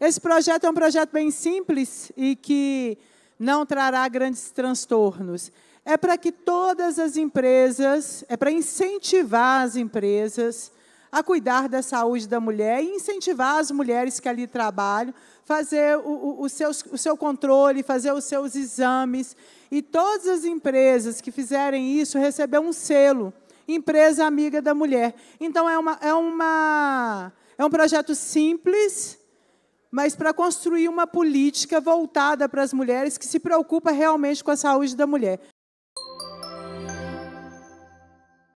Esse projeto é um projeto bem simples e que não trará grandes transtornos. É para que todas as empresas, é para incentivar as empresas a cuidar da saúde da mulher e incentivar as mulheres que ali trabalham, fazer o, o, o, seus, o seu controle, fazer os seus exames. E todas as empresas que fizerem isso receber um selo, empresa amiga da mulher. Então, é, uma, é, uma, é um projeto simples, mas para construir uma política voltada para as mulheres que se preocupa realmente com a saúde da mulher.